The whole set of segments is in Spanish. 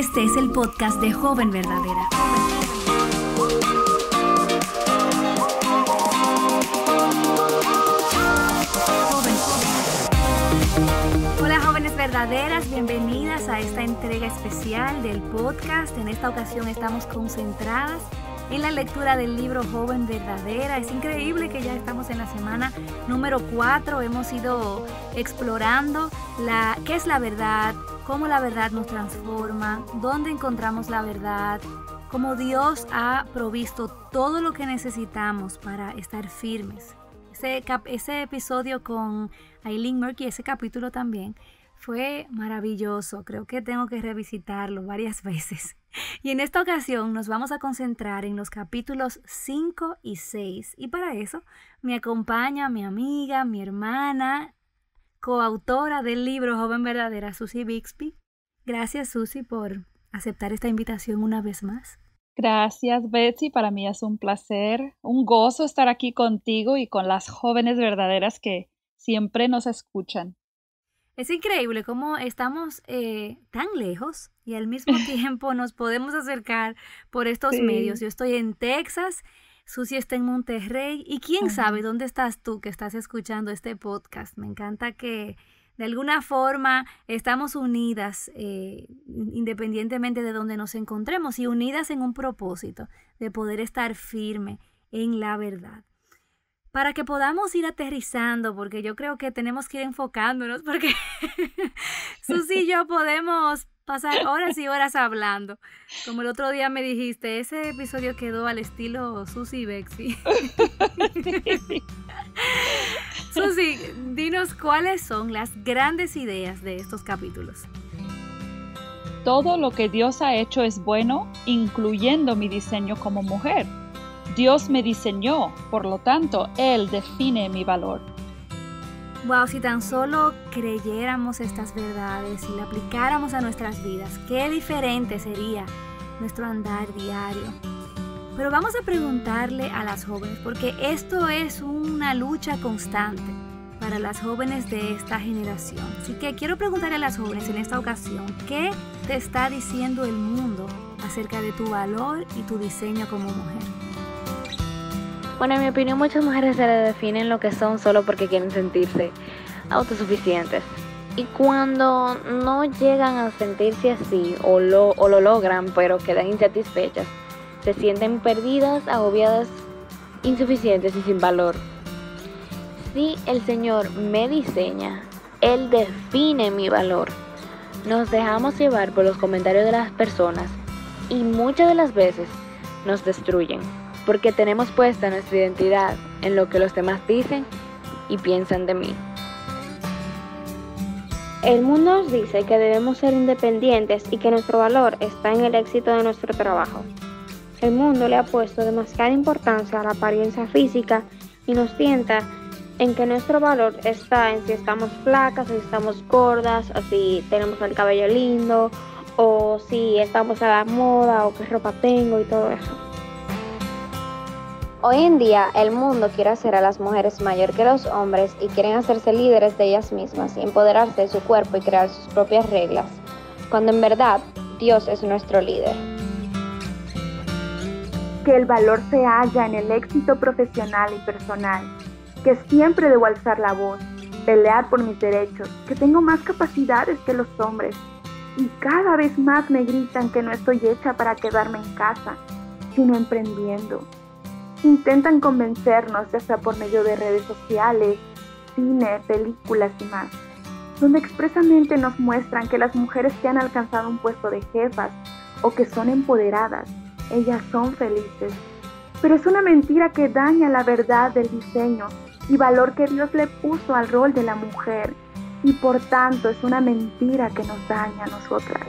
Este es el podcast de Joven Verdadera. Hola jóvenes verdaderas, bienvenidas a esta entrega especial del podcast. En esta ocasión estamos concentradas en la lectura del libro Joven Verdadera. Es increíble que ya estamos en la semana número 4. Hemos ido explorando la, qué es la verdad, cómo la verdad nos transforma, dónde encontramos la verdad, cómo Dios ha provisto todo lo que necesitamos para estar firmes. Ese, episodio con Aileen Murky, ese capítulo también, fue maravilloso. Creo que tengo que revisitarlo varias veces. Y en esta ocasión nos vamos a concentrar en los capítulos 5 y 6. Y para eso me acompaña mi amiga, mi hermana, coautora del libro Joven Verdadera, Susie Bixby. Gracias, Susie, por aceptar esta invitación una vez más. Gracias, Betsy. Para mí es un placer, un gozo estar aquí contigo y con las jóvenes verdaderas que siempre nos escuchan. Es increíble cómo estamos eh, tan lejos y al mismo tiempo nos podemos acercar por estos medios. Yo estoy en Texas Susi está en Monterrey y quién sabe dónde estás tú que estás escuchando este podcast. Me encanta que de alguna forma estamos unidas eh, independientemente de donde nos encontremos y unidas en un propósito de poder estar firme en la verdad. Para que podamos ir aterrizando, porque yo creo que tenemos que ir enfocándonos, porque Susi y yo podemos pasar horas y horas hablando. Como el otro día me dijiste, ese episodio quedó al estilo Susy Bexi. Susy, Susi, dinos cuáles son las grandes ideas de estos capítulos. Todo lo que Dios ha hecho es bueno, incluyendo mi diseño como mujer. Dios me diseñó, por lo tanto, Él define mi valor. Wow, si tan solo creyéramos estas verdades y las aplicáramos a nuestras vidas, qué diferente sería nuestro andar diario. Pero vamos a preguntarle a las jóvenes, porque esto es una lucha constante para las jóvenes de esta generación. Así que quiero preguntarle a las jóvenes en esta ocasión, ¿qué te está diciendo el mundo acerca de tu valor y tu diseño como mujer? Bueno, en mi opinión muchas mujeres se definen lo que son solo porque quieren sentirse autosuficientes. Y cuando no llegan a sentirse así o lo, o lo logran pero quedan insatisfechas, se sienten perdidas, agobiadas, insuficientes y sin valor. Si el Señor me diseña, Él define mi valor. Nos dejamos llevar por los comentarios de las personas y muchas de las veces nos destruyen porque tenemos puesta nuestra identidad en lo que los demás dicen y piensan de mí. El mundo nos dice que debemos ser independientes y que nuestro valor está en el éxito de nuestro trabajo. El mundo le ha puesto demasiada importancia a la apariencia física y nos tienta en que nuestro valor está en si estamos flacas, si estamos gordas, o si tenemos el cabello lindo, o si estamos a la moda, o qué ropa tengo y todo eso. Hoy en día el mundo quiere hacer a las mujeres mayor que los hombres y quieren hacerse líderes de ellas mismas y empoderarse de su cuerpo y crear sus propias reglas, cuando en verdad Dios es nuestro líder. Que el valor se halla en el éxito profesional y personal, que siempre debo alzar la voz, pelear por mis derechos, que tengo más capacidades que los hombres y cada vez más me gritan que no estoy hecha para quedarme en casa, sino emprendiendo Intentan convencernos, ya sea por medio de redes sociales, cine, películas y más, donde expresamente nos muestran que las mujeres que han alcanzado un puesto de jefas o que son empoderadas, ellas son felices. Pero es una mentira que daña la verdad del diseño y valor que Dios le puso al rol de la mujer y por tanto es una mentira que nos daña a nosotras.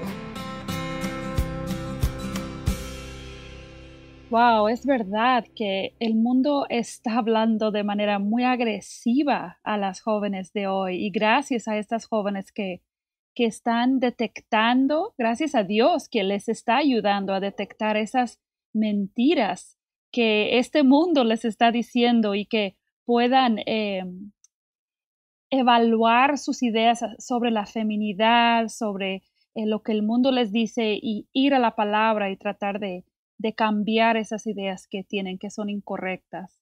Wow, es verdad que el mundo está hablando de manera muy agresiva a las jóvenes de hoy y gracias a estas jóvenes que, están detectando, gracias a Dios que les está ayudando a detectar esas mentiras que este mundo les está diciendo y que puedan eh, evaluar sus ideas sobre la feminidad, sobre eh, lo que el mundo les dice y ir a la palabra y tratar de, de cambiar esas ideas que tienen, que son incorrectas.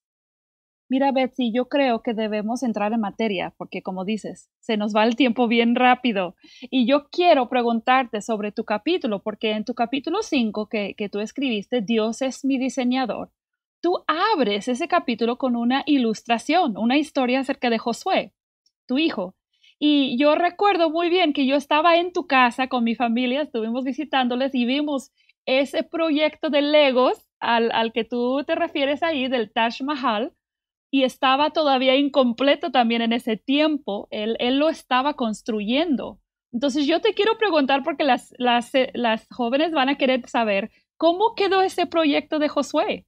Mira, Betsy, yo creo que debemos entrar en materia, porque como dices, se nos va el tiempo bien rápido. Y yo quiero preguntarte sobre tu capítulo, porque en tu capítulo 5 que, que tú escribiste, Dios es mi diseñador, tú abres ese capítulo con una ilustración, una historia acerca de Josué, tu hijo. Y yo recuerdo muy bien que yo estaba en tu casa con mi familia, estuvimos visitándoles y vimos ese proyecto de Legos al, que tú te refieres ahí, del Taj Mahal, y estaba todavía incompleto también en ese tiempo, él, lo estaba construyendo. Entonces yo te quiero preguntar, porque las, las, eh, las jóvenes van a querer saber, ¿cómo quedó ese proyecto de Josué?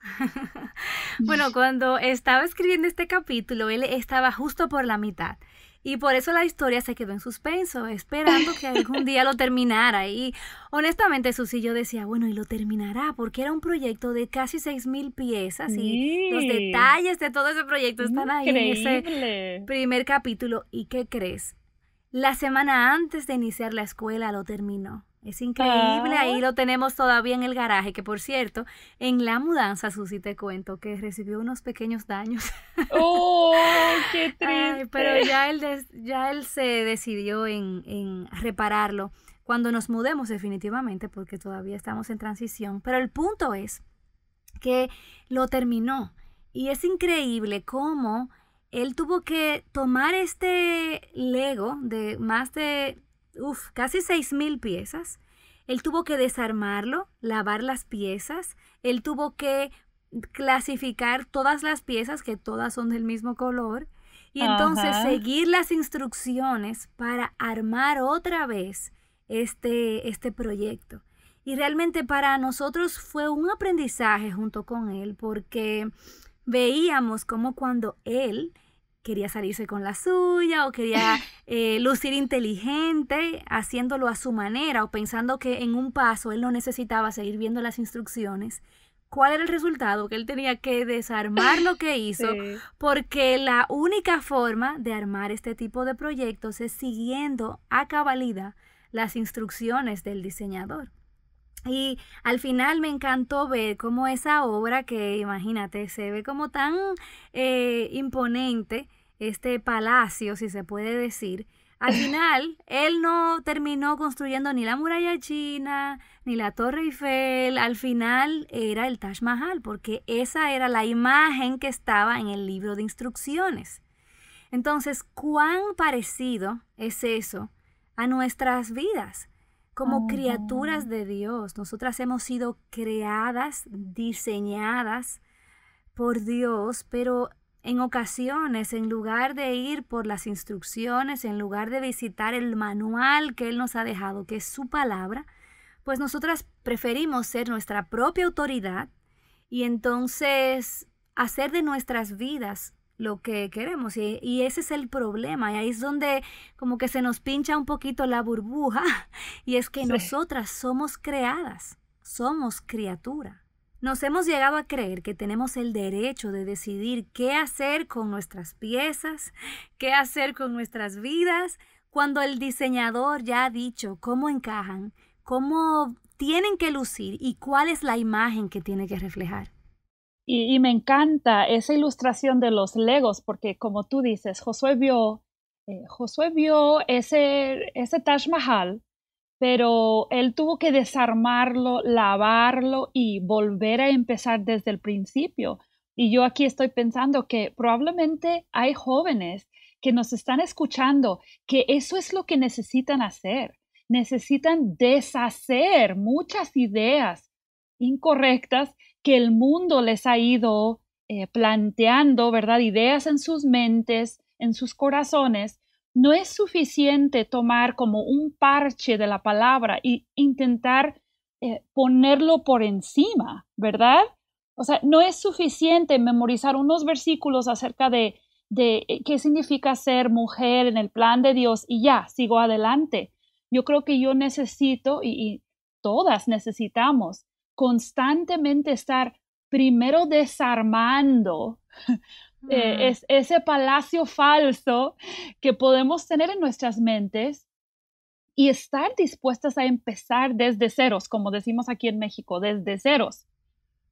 bueno, cuando estaba escribiendo este capítulo, él estaba justo por la mitad. Y por eso la historia se quedó en suspenso, esperando que algún día lo terminara. Y honestamente, Susi, yo decía, bueno, y lo terminará, porque era un proyecto de casi 6.000 piezas y los detalles de todo ese proyecto están ahí en ese primer capítulo. ¿Y qué crees? La semana antes de iniciar la escuela lo terminó. Es increíble, ahí lo tenemos todavía en el garaje, que por cierto, en la mudanza, Susi, te cuento que recibió unos pequeños daños. ¡Oh, qué triste! pero ya él, ya él se decidió en, en repararlo cuando nos mudemos definitivamente, porque todavía estamos en transición. Pero el punto es que lo terminó y es increíble cómo él tuvo que tomar este Lego de más de uf, casi 6.000 piezas. Él tuvo que desarmarlo, lavar las piezas, él tuvo que clasificar todas las piezas, que todas son del mismo color, y entonces seguir las instrucciones para armar otra vez este, este proyecto. Y realmente para nosotros fue un aprendizaje junto con él, porque veíamos como cuando él quería salirse con la suya o quería eh, lucir inteligente haciéndolo a su manera o pensando que en un paso él no necesitaba seguir viendo las instrucciones. ¿Cuál era el resultado? Que él tenía que desarmar lo que hizo porque la única forma de armar este tipo de proyectos es siguiendo a cabalidad las instrucciones del diseñador. Y al final me encantó ver cómo esa obra que, imagínate, se ve como tan eh, imponente, este palacio, si se puede decir, al final, él no terminó construyendo ni la muralla china, ni la Torre Eiffel. Al final era el Taj Mahal, porque esa era la imagen que estaba en el libro de instrucciones. Entonces, ¿cuán parecido es eso a nuestras vidas? Como criaturas de Dios, nosotras hemos sido creadas, diseñadas por Dios, pero en ocasiones, en lugar de ir por las instrucciones, en lugar de visitar el manual que Él nos ha dejado, que es su palabra, pues nosotras preferimos ser nuestra propia autoridad y entonces hacer de nuestras vidas lo que queremos. Y, ese es el problema. Y ahí es donde como que se nos pincha un poquito la burbuja. Y es que nosotras somos creadas, somos criatura. Nos hemos llegado a creer que tenemos el derecho de decidir qué hacer con nuestras piezas, qué hacer con nuestras vidas, cuando el diseñador ya ha dicho cómo encajan, cómo tienen que lucir y cuál es la imagen que tiene que reflejar. Y, me encanta esa ilustración de los legos, porque como tú dices, Josué vio, eh, Josué vio ese, ese Taj Mahal, pero él tuvo que desarmarlo, lavarlo y volver a empezar desde el principio. Y yo aquí estoy pensando que probablemente hay jóvenes que nos están escuchando, que eso es lo que necesitan hacer. Necesitan deshacer muchas ideas incorrectas que el mundo les ha ido eh, planteando, ¿verdad? Ideas en sus mentes, en sus corazones. No es suficiente tomar como un parche de la palabra e intentar eh, ponerlo por encima, ¿verdad? O sea, no es suficiente memorizar unos versículos acerca de, eh, qué significa ser mujer en el plan de Dios y ya, sigo adelante. Yo creo que yo necesito y todas necesitamos constantemente estar primero desarmando eh, ese palacio falso que podemos tener en nuestras mentes y estar dispuestas a empezar desde ceros, como decimos aquí en México, desde ceros.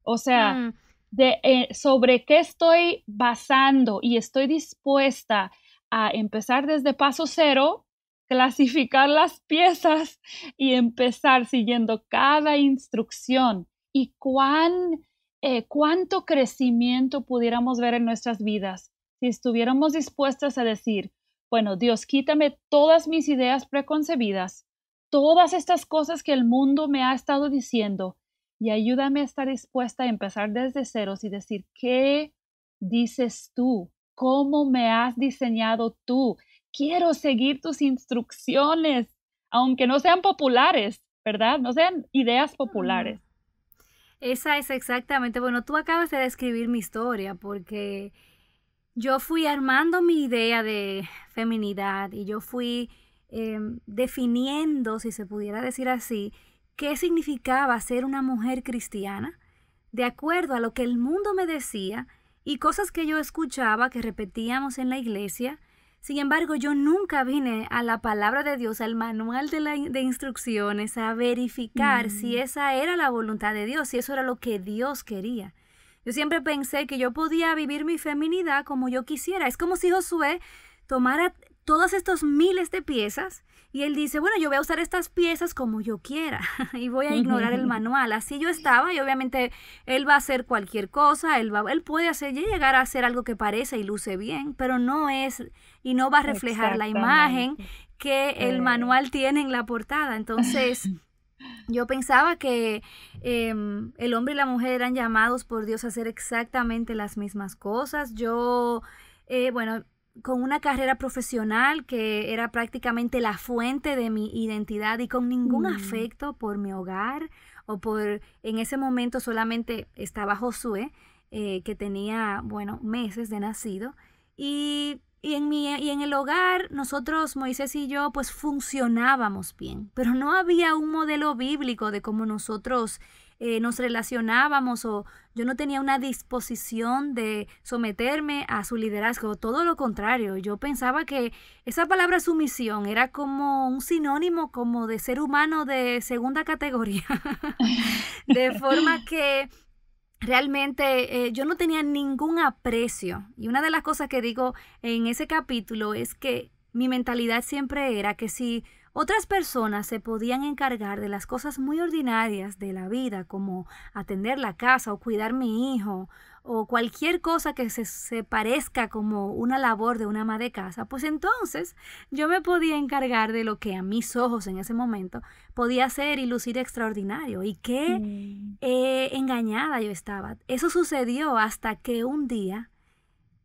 O sea, mm. de, eh, sobre qué estoy basando y estoy dispuesta a empezar desde paso cero clasificar las piezas y empezar siguiendo cada instrucción y cuán, eh, cuánto crecimiento pudiéramos ver en nuestras vidas si estuviéramos dispuestas a decir, bueno, Dios, quítame todas mis ideas preconcebidas, todas estas cosas que el mundo me ha estado diciendo y ayúdame a estar dispuesta a empezar desde ceros y decir, ¿qué dices tú? ¿Cómo me has diseñado tú? quiero seguir tus instrucciones, aunque no sean populares, ¿verdad? No sean ideas populares. Esa es exactamente, bueno, tú acabas de describir mi historia porque yo fui armando mi idea de feminidad y yo fui em, definiendo, si se pudiera decir así, qué significaba ser una mujer cristiana de acuerdo a lo que el mundo me decía y cosas que yo escuchaba que repetíamos en la iglesia sin embargo, yo nunca vine a la palabra de Dios, al manual de, instrucciones, a verificar si mm. esa era la voluntad de Dios, si eso era lo que Dios quería. Yo siempre pensé que yo podía vivir mi feminidad como yo quisiera. Es como si Josué tomara todos estos miles de piezas y él dice, bueno, yo voy a usar estas piezas como yo quiera y voy a ignorar el manual. Así yo estaba y obviamente él va a hacer cualquier cosa, él, él puede hacer, llegar a hacer algo que parece y luce bien, pero no es y no va a reflejar la imagen que el eh. manual tiene en la portada. Entonces, yo pensaba que em, el hombre y la mujer eran llamados por Dios a hacer exactamente las mismas cosas. Yo, eh, bueno, con una carrera profesional que era prácticamente la fuente de mi identidad y con ningún mm. afecto por mi hogar o por, en ese momento solamente estaba Josué, eh, que tenía, bueno, meses de nacido. Y y en, mi, y en el hogar, nosotros, Moisés y yo, pues funcionábamos bien, pero no había un modelo bíblico de cómo nosotros eh, nos relacionábamos o yo no tenía una disposición de someterme a su liderazgo, todo lo contrario, yo pensaba que esa palabra sumisión era como un sinónimo como de ser humano de segunda categoría, de forma que realmente eh, yo no tenía ningún aprecio. Y una de las cosas que digo en ese capítulo es que mi mentalidad siempre era que si otras personas se podían encargar de las cosas muy ordinarias de la vida, como atender la casa o cuidar mi hijo o cualquier cosa que se, parezca como una labor de una ama de casa, pues entonces yo me podía encargar de lo que a mis ojos en ese momento podía ser y lucir extraordinario. Y qué eh, engañada yo estaba. Eso sucedió hasta que un día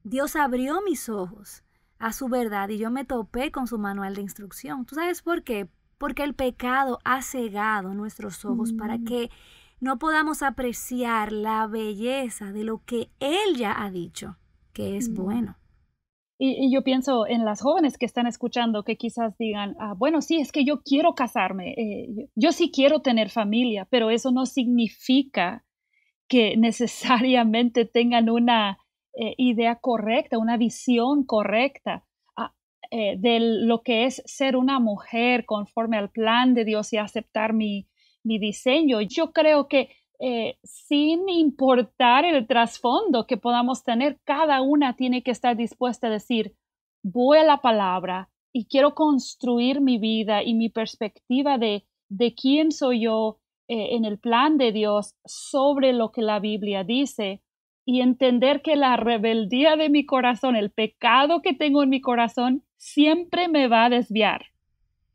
Dios abrió mis ojos a su verdad y yo me topé con su manual de instrucción. ¿Tú sabes por qué? Porque el pecado ha cegado nuestros ojos para mm. que no podamos apreciar la belleza de lo que Él ya ha dicho, que es mm. bueno. Y, yo pienso en las jóvenes que están escuchando que quizás digan, ah, bueno, sí, es que yo quiero casarme, eh, yo, sí quiero tener familia, pero eso no significa que necesariamente tengan una eh, idea correcta, una visión correcta ah, eh, de lo que es ser una mujer conforme al plan de Dios y aceptar mi, mi diseño. Yo creo que eh, sin importar el trasfondo que podamos tener, cada una tiene que estar dispuesta a decir, voy a la palabra y quiero construir mi vida y mi perspectiva de, de quién soy yo eh, en el plan de Dios sobre lo que la Biblia dice y entender que la rebeldía de mi corazón, el pecado que tengo en mi corazón, siempre me va a desviar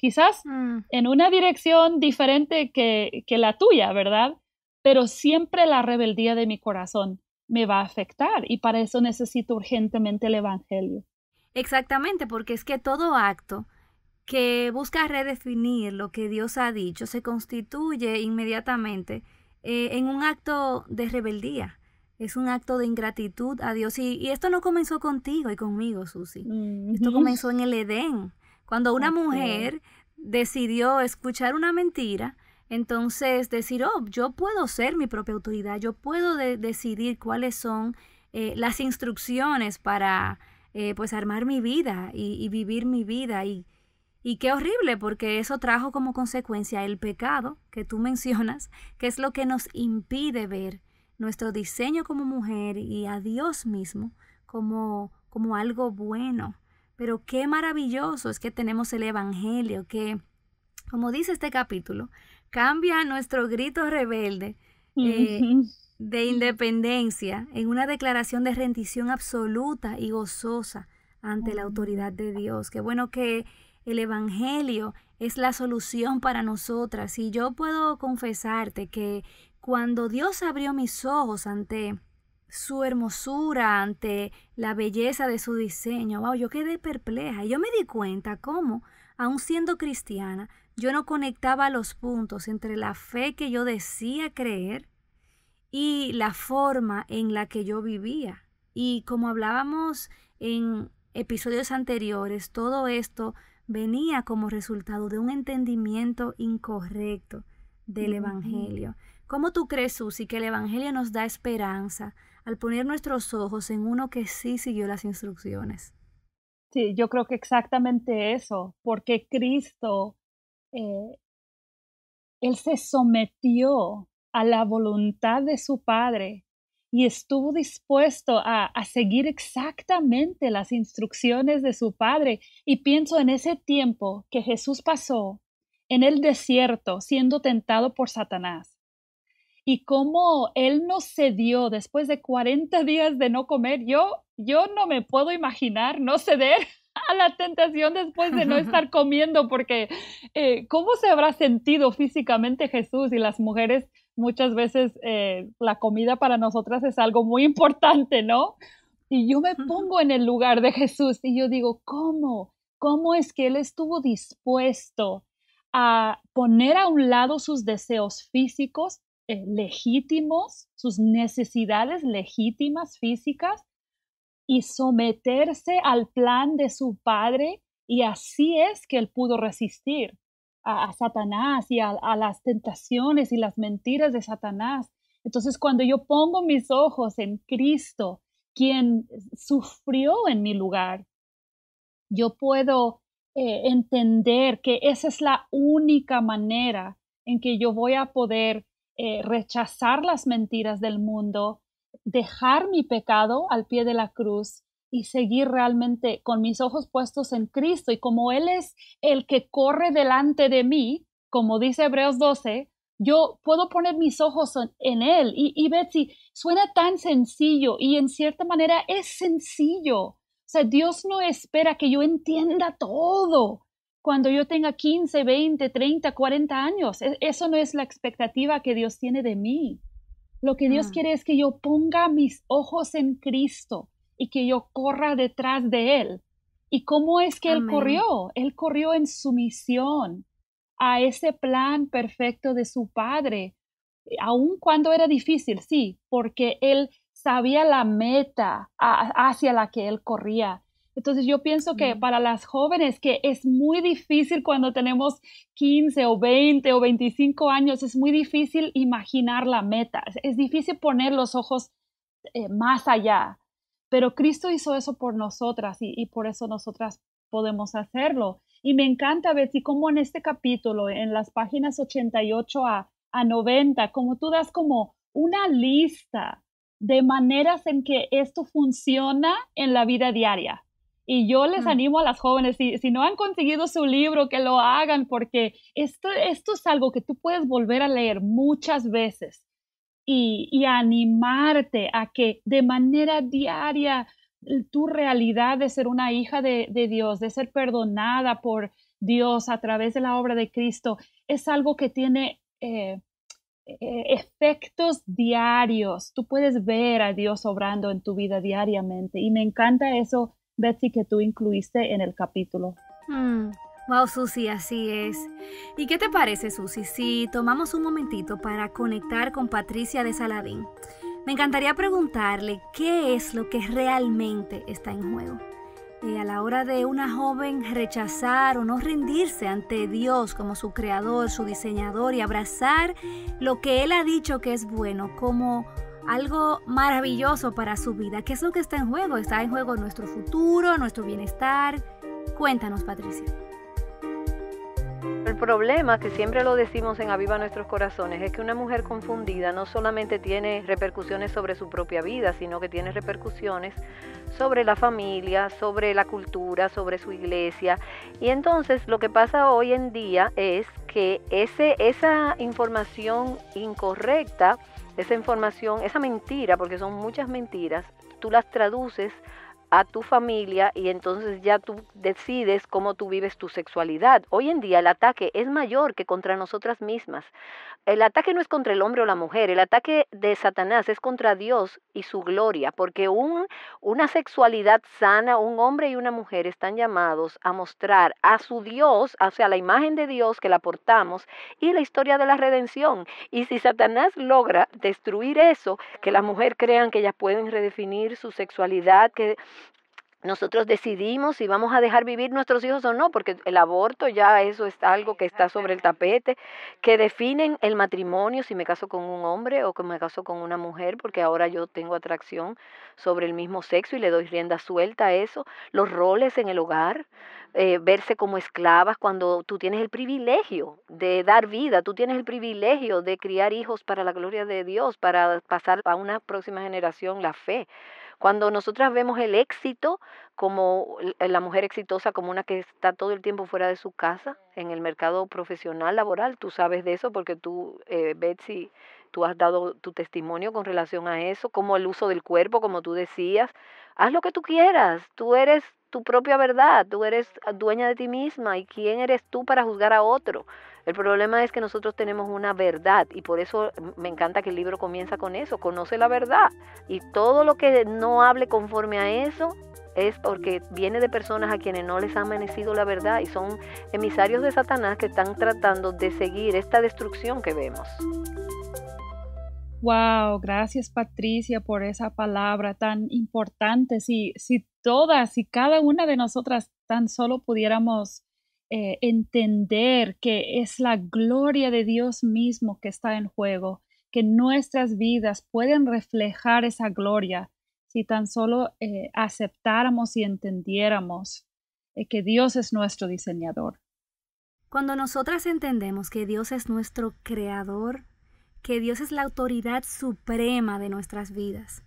quizás mm. en una dirección diferente que, la tuya, ¿verdad? Pero siempre la rebeldía de mi corazón me va a afectar y para eso necesito urgentemente el Evangelio. Exactamente, porque es que todo acto que busca redefinir lo que Dios ha dicho se constituye inmediatamente eh, en un acto de rebeldía. Es un acto de ingratitud a Dios. Y, esto no comenzó contigo y conmigo, Susi. Esto comenzó en el Edén. Cuando una mujer decidió escuchar una mentira, entonces decir, oh, yo puedo ser mi propia autoridad, yo puedo decidir cuáles son eh, las instrucciones para eh, pues armar mi vida y, vivir mi vida. Y, y, qué horrible, porque eso trajo como consecuencia el pecado que tú mencionas, que es lo que nos impide ver nuestro diseño como mujer y a Dios mismo como, como algo bueno pero qué maravilloso es que tenemos el Evangelio, que, como dice este capítulo, cambia nuestro grito rebelde eh, de independencia en una declaración de rendición absoluta y gozosa ante la autoridad de Dios. Qué bueno que el Evangelio es la solución para nosotras. Y yo puedo confesarte que cuando Dios abrió mis ojos ante su hermosura, ante la belleza de su diseño. Wow, yo quedé perpleja. Yo me di cuenta cómo, aun siendo cristiana, yo no conectaba los puntos entre la fe que yo decía creer y la forma en la que yo vivía. Y como hablábamos en episodios anteriores, todo esto venía como resultado de un entendimiento incorrecto del Evangelio. ¿Cómo tú crees, Susi, que el Evangelio nos da esperanza? al poner nuestros ojos en uno que sí siguió las instrucciones. Sí, yo creo que exactamente eso, porque Cristo, eh, Él se sometió a la voluntad de su Padre y estuvo dispuesto a, seguir exactamente las instrucciones de su padre. Y pienso en ese tiempo que Jesús pasó en el desierto siendo tentado por Satanás y cómo él no cedió después de 40 días de no comer. Yo, yo no me puedo imaginar no ceder a la tentación después de no estar comiendo, porque eh, ¿cómo se habrá sentido físicamente Jesús y las mujeres? Muchas veces eh, la comida para nosotras es algo muy importante, ¿no? Y yo me pongo en el lugar de Jesús y yo digo, ¿cómo? ¿Cómo es que él estuvo dispuesto a poner a un lado sus deseos físicos eh, legítimos, sus necesidades legítimas físicas y someterse al plan de su padre. Y así es que él pudo resistir a, Satanás y a, las tentaciones y las mentiras de Satanás. Entonces, cuando yo pongo mis ojos en Cristo, quien sufrió en mi lugar, yo puedo eh, entender que esa es la única manera en que yo voy a poder eh, rechazar las mentiras del mundo, dejar mi pecado al pie de la cruz y seguir realmente con mis ojos puestos en Cristo. Y como Él es el que corre delante de mí, como dice Hebreos 12, yo puedo poner mis ojos en, Él. Y, y, Betsy, suena tan sencillo y en cierta manera es sencillo. O sea, Dios no espera que yo entienda todo cuando yo tenga 15, 20, 30, 40 años. E, eso no es la expectativa que Dios tiene de mí. Lo que Dios ah. quiere es que yo ponga mis ojos en Cristo y que yo corra detrás de Él. ¿Y cómo es que Él corrió? Él corrió en sumisión a ese plan perfecto de su Padre, aun cuando era difícil, sí, porque Él sabía la meta hacia la que Él corría entonces yo pienso que para las jóvenes, que es muy difícil cuando tenemos 15 o 20 o 25 años, es muy difícil imaginar la meta, es difícil poner los ojos eh, más allá, pero Cristo hizo eso por nosotras y, por eso nosotras podemos hacerlo. Y me encanta, si cómo en este capítulo, en las páginas 88 a, a 90, como tú das como una lista de maneras en que esto funciona en la vida diaria. Y yo les mm. animo a las jóvenes, si, si, no han conseguido su libro, que lo hagan, porque esto, esto es algo que tú puedes volver a leer muchas veces y, animarte a que de manera diaria tu realidad de ser una hija de, Dios, de ser perdonada por Dios a través de la obra de Cristo, es algo que tiene... Eh, eh, efectos diarios. Tú puedes ver a Dios obrando en tu vida diariamente y me encanta eso que tú incluiste en el capítulo. Mm, wow, Susi, así es. ¿Y qué te parece, Susi, si tomamos un momentito para conectar con Patricia de Saladín? Me encantaría preguntarle qué es lo que realmente está en juego. Y eh, a la hora de una joven rechazar o no rendirse ante Dios como su creador, su diseñador y abrazar lo que Él ha dicho que es bueno como algo maravilloso para su vida. ¿Qué es lo que está en juego? Está en juego nuestro futuro, nuestro bienestar. Cuéntanos, Patricia. El problema, que siempre lo decimos en Aviva Nuestros Corazones, es que una mujer confundida no solamente tiene repercusiones sobre su propia vida, sino que tiene repercusiones sobre la familia, sobre la cultura, sobre su iglesia. Y entonces lo que pasa hoy en día es que ese, esa información incorrecta esa información, esa mentira, porque son muchas mentiras, tú las traduces a tu familia y entonces ya tú decides cómo tú vives tu sexualidad. Hoy en día el ataque es mayor que contra nosotras mismas. El ataque no es contra el hombre o la mujer, el ataque de Satanás es contra Dios y su gloria, porque un, una sexualidad sana, un hombre y una mujer están llamados a mostrar a su Dios, o sea, la imagen de Dios que la portamos y la historia de la redención. Y si Satanás logra destruir eso, que la mujer crean que ellas pueden redefinir su sexualidad, que nosotros decidimos si vamos a dejar vivir nuestros hijos o no, porque el aborto ya eso es algo que está sobre el tapete, que definen el matrimonio, si me caso con un hombre o que me caso con una mujer, porque ahora yo tengo atracción sobre el mismo sexo y le doy rienda suelta a eso, los roles en el hogar, eh, verse como esclavas cuando tú tienes el privilegio de dar vida, tú tienes el privilegio de criar hijos para la gloria de Dios, para pasar a una próxima generación la fe. Cuando nosotras vemos el éxito como eh, la mujer exitosa, como una que está todo el tiempo fuera de su casa, en el mercado profesional, laboral, tú sabes de eso porque tú, eh, Betsy, tú has dado tu testimonio con relación a eso, como el uso del cuerpo, como tú decías, haz lo que tú quieras, tú eres tu propia verdad, tú eres ah, dueña de ti misma y quién eres tú para juzgar a otro. El problema es que nosotros tenemos una verdad y por eso me encanta que el libro comienza con eso, conoce la verdad y todo lo que no hable conforme a eso es porque viene de personas a quienes no les ha amanecido la verdad y son emisarios de Satanás que están tratando de seguir esta destrucción que vemos. Wow, gracias Patricia por esa palabra tan importante. Si, si todas y cada una de nosotras tan solo pudiéramos eh, entender que es la gloria de Dios mismo que está en juego, que nuestras vidas pueden reflejar esa gloria si tan solo eh, aceptáramos y entendiéramos eh, que Dios es nuestro diseñador. Cuando nosotras entendemos que Dios es nuestro creador, que Dios es la autoridad suprema de nuestras vidas,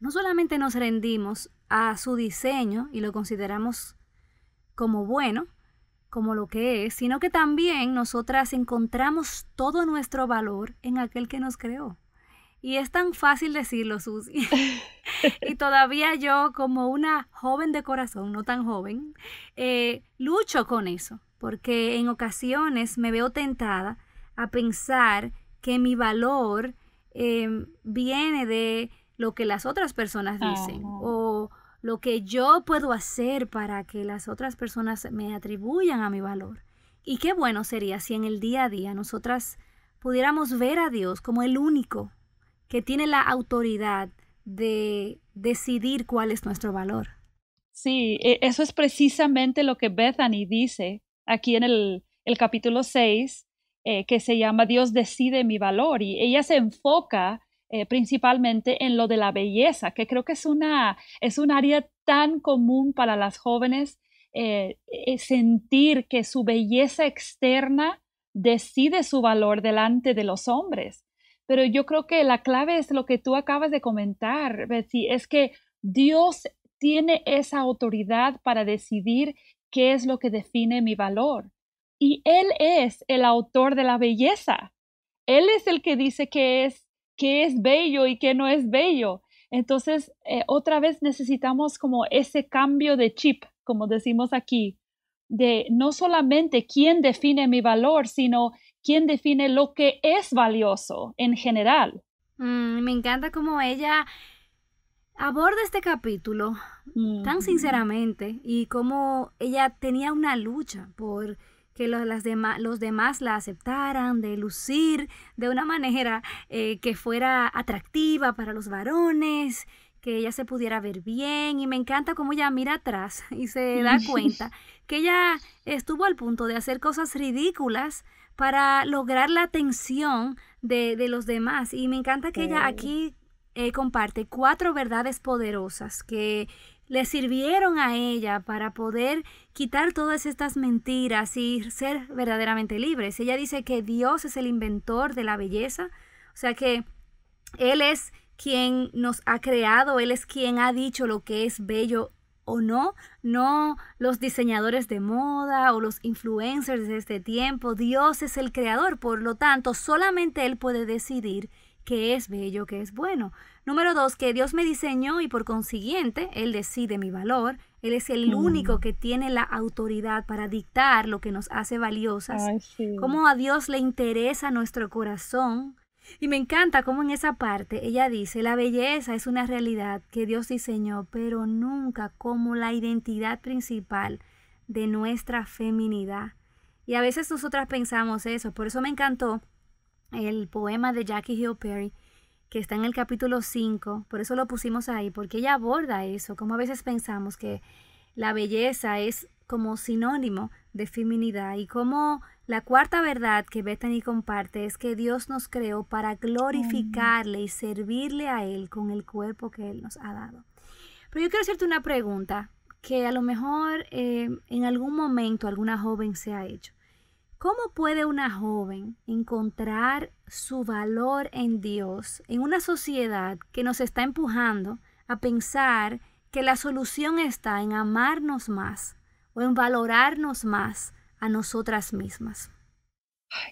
no solamente nos rendimos, a su diseño y lo consideramos como bueno, como lo que es, sino que también nosotras encontramos todo nuestro valor en aquel que nos creó. Y es tan fácil decirlo, Susi. y todavía yo, como una joven de corazón, no tan joven, eh, lucho con eso, porque en ocasiones me veo tentada a pensar que mi valor eh, viene de lo que las otras personas dicen o lo que yo puedo hacer para que las otras personas me atribuyan a mi valor. Y qué bueno sería si en el día a día nosotras pudiéramos ver a Dios como el único que tiene la autoridad de decidir cuál es nuestro valor. Sí, e, eso es precisamente lo que Bethany dice aquí en el, capítulo 6, eh, que se llama Dios decide mi valor. Y ella se enfoca eh, principalmente en lo de la belleza, que creo que es, una, es un área tan común para las jóvenes eh, eh, sentir que su belleza externa decide su valor delante de los hombres. Pero yo creo que la clave es lo que tú acabas de comentar, Betsy, es que Dios tiene esa autoridad para decidir qué es lo que define mi valor. Y Él es el autor de la belleza. Él es el que dice que es qué es bello y qué no es bello. Entonces, eh, otra vez necesitamos como ese cambio de chip, como decimos aquí, de no solamente quién define mi valor, sino quién define lo que es valioso en general. Mm, me encanta cómo ella aborda este capítulo tan sinceramente y cómo ella tenía una lucha por que los, las los demás la aceptaran, de lucir de una manera eh, que fuera atractiva para los varones, que ella se pudiera ver bien y me encanta cómo ella mira atrás y se da cuenta que ella estuvo al punto de hacer cosas ridículas para lograr la atención de, los demás y me encanta que ella aquí eh, comparte cuatro verdades poderosas que le sirvieron a ella para poder quitar todas estas mentiras y ser verdaderamente libres. Ella dice que Dios es el inventor de la belleza, o sea que Él es quien nos ha creado, Él es quien ha dicho lo que es bello o no, no los diseñadores de moda o los influencers de este tiempo, Dios es el creador, por lo tanto, solamente Él puede decidir qué es bello, qué es bueno. Número dos, que Dios me diseñó y por consiguiente Él decide mi valor. Él es el mm. único que tiene la autoridad para dictar lo que nos hace valiosas. Cómo a Dios le interesa nuestro corazón. Y me encanta cómo en esa parte ella dice, la belleza es una realidad que Dios diseñó, pero nunca como la identidad principal de nuestra feminidad. Y a veces nosotras pensamos eso, por eso me encantó el poema de Jackie Hill Perry, que está en el capítulo 5, por eso lo pusimos ahí, porque ella aborda eso, como a veces pensamos que la belleza es como sinónimo de feminidad y como la cuarta verdad que Bethany comparte es que Dios nos creó para glorificarle y servirle a Él con el cuerpo que Él nos ha dado. Pero yo quiero hacerte una pregunta que a lo mejor eh, en algún momento alguna joven se ha hecho. ¿Cómo puede una joven encontrar su valor en Dios en una sociedad que nos está empujando a pensar que la solución está en amarnos más o en valorarnos más a nosotras mismas?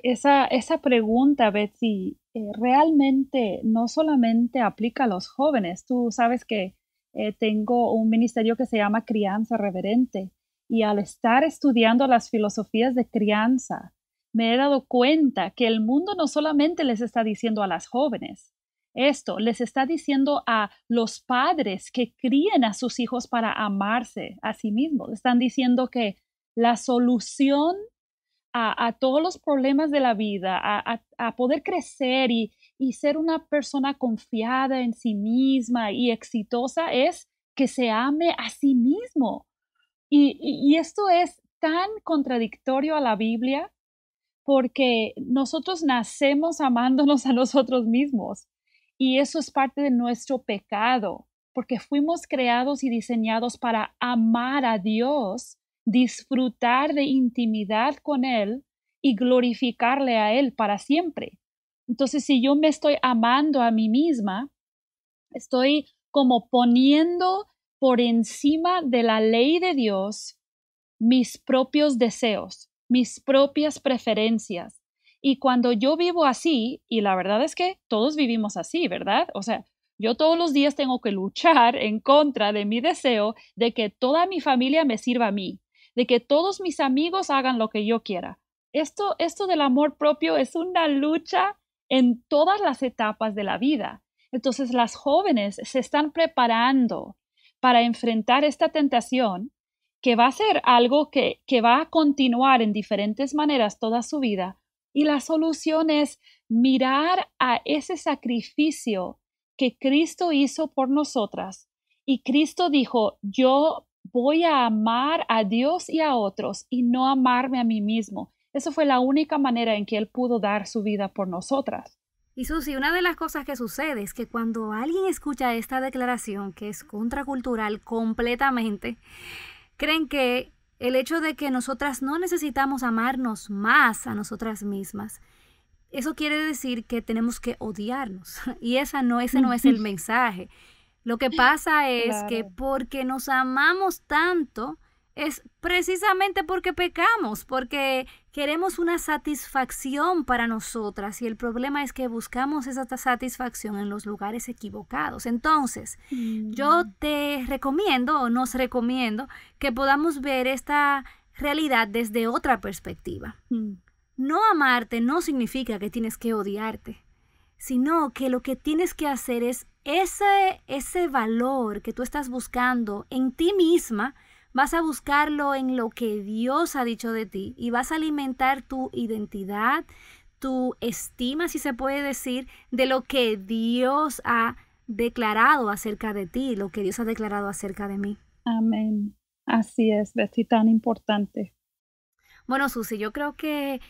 Esa, pregunta, Betsy, eh, realmente no solamente aplica a los jóvenes. Tú sabes que eh, tengo un ministerio que se llama Crianza Reverente y al estar estudiando las filosofías de crianza, me he dado cuenta que el mundo no solamente les está diciendo a las jóvenes, esto les está diciendo a los padres que críen a sus hijos para amarse a sí mismos. Están diciendo que la solución a, todos los problemas de la vida, a, poder crecer y ser una persona confiada en sí misma y exitosa es que se ame a sí mismo, y, esto es tan contradictorio a la Biblia porque nosotros nacemos amándonos a nosotros mismos y eso es parte de nuestro pecado porque fuimos creados y diseñados para amar a Dios, disfrutar de intimidad con Él y glorificarle a Él para siempre. Entonces, si yo me estoy amando a mí misma, estoy como poniendo por encima de la ley de Dios mis propios deseos, mis propias preferencias. Y cuando yo vivo así, y la verdad es que todos vivimos así, ¿verdad? O sea, yo todos los días tengo que luchar en contra de mi deseo de que toda mi familia me sirva a mí, de que todos mis amigos hagan lo que yo quiera. Esto, esto del amor propio es una lucha en todas las etapas de la vida. Entonces las jóvenes se están preparando para enfrentar esta tentación que va a ser algo que, va a continuar en diferentes maneras toda su vida. Y la solución es mirar a ese sacrificio que Cristo hizo por nosotras. Y Cristo dijo, yo voy a amar a Dios y a otros y no amarme a mí mismo. Eso fue la única manera en que Él pudo dar su vida por nosotras. Y Susi, una de las cosas que sucede es que cuando alguien escucha esta declaración, que es contracultural completamente, creen que el hecho de que nosotras no necesitamos amarnos más a nosotras mismas, eso quiere decir que tenemos que odiarnos. Y esa no, ese no es el mensaje. Lo que pasa es que porque nos amamos tanto, es precisamente porque pecamos, porque Queremos una satisfacción para nosotras y el problema es que buscamos esa satisfacción en los lugares equivocados. Entonces, mm. yo te recomiendo o nos recomiendo que podamos ver esta realidad desde otra perspectiva. Mm. No amarte no significa que tienes que odiarte, sino que lo que tienes que hacer es ese, ese valor que tú estás buscando en ti misma, Vas a buscarlo en lo que Dios ha dicho de ti y vas a alimentar tu identidad, tu estima, si se puede decir, de lo que Dios ha declarado acerca de ti, lo que Dios ha declarado acerca de mí. Amén. Así es, ti tan importante. Bueno, Susi, yo creo que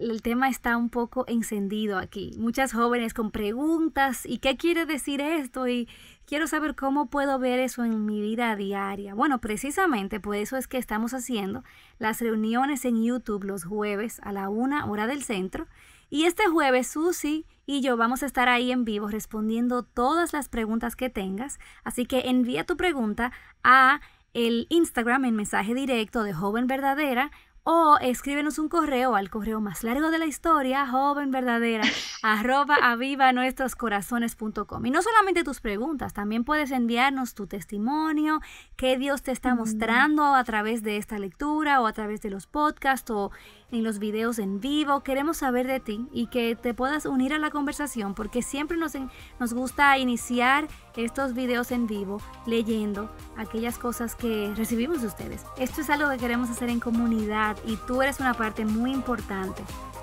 el tema está un poco encendido aquí. Muchas jóvenes con preguntas y qué quiere decir esto y quiero saber cómo puedo ver eso en mi vida diaria. Bueno, precisamente por eso es que estamos haciendo las reuniones en YouTube los jueves a la una hora del centro. Y este jueves Susi y yo vamos a estar ahí en vivo respondiendo todas las preguntas que tengas. Así que envía tu pregunta a el Instagram en mensaje directo de Joven Verdadera o escríbenos un correo al correo más largo de la historia, joven verdadera, arroba aviva Y no solamente tus preguntas, también puedes enviarnos tu testimonio, qué Dios te está mostrando a través de esta lectura o a través de los podcasts o en los videos en vivo. Queremos saber de ti y que te puedas unir a la conversación porque siempre nos, nos gusta iniciar estos videos en vivo, leyendo aquellas cosas que recibimos de ustedes. Esto es algo que queremos hacer en comunidad y tú eres una parte muy importante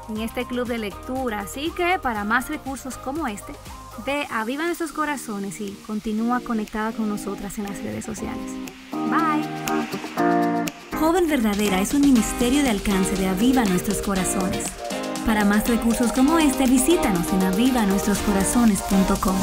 en este club de lectura, así que para más recursos como este, ve Aviva Nuestros Corazones y continúa conectada con nosotras en las redes sociales. Bye. Joven Verdadera es un ministerio de alcance de Aviva Nuestros Corazones. Para más recursos como este, visítanos en avivanuestroscorazones.com.